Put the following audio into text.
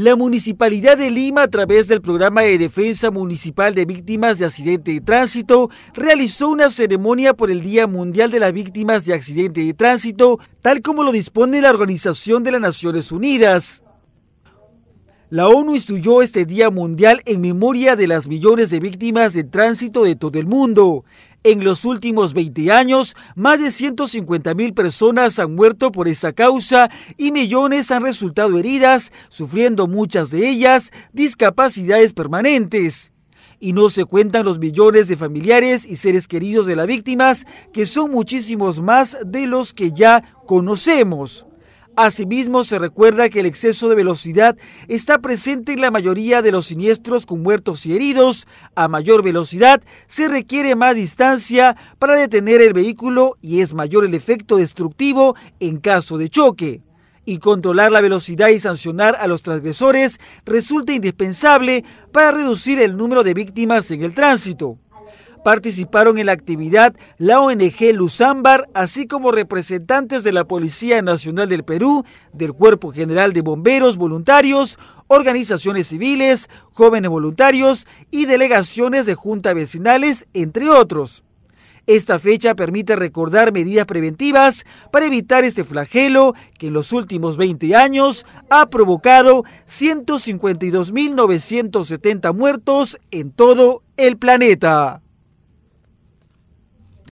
La Municipalidad de Lima, a través del Programa de Defensa Municipal de Víctimas de Accidente de Tránsito, realizó una ceremonia por el Día Mundial de las Víctimas de Accidente de Tránsito, tal como lo dispone la Organización de las Naciones Unidas. La ONU instruyó este Día Mundial en memoria de las millones de víctimas de tránsito de todo el mundo, en los últimos 20 años, más de 150 mil personas han muerto por esa causa y millones han resultado heridas, sufriendo muchas de ellas discapacidades permanentes y no se cuentan los millones de familiares y seres queridos de las víctimas, que son muchísimos más de los que ya conocemos. Asimismo, se recuerda que el exceso de velocidad está presente en la mayoría de los siniestros con muertos y heridos. A mayor velocidad se requiere más distancia para detener el vehículo y es mayor el efecto destructivo en caso de choque. Y controlar la velocidad y sancionar a los transgresores resulta indispensable para reducir el número de víctimas en el tránsito participaron en la actividad la ONG Luzambar, así como representantes de la Policía Nacional del Perú, del Cuerpo General de Bomberos Voluntarios, organizaciones civiles, jóvenes voluntarios y delegaciones de juntas vecinales, entre otros. Esta fecha permite recordar medidas preventivas para evitar este flagelo que en los últimos 20 años ha provocado 152.970 muertos en todo el planeta.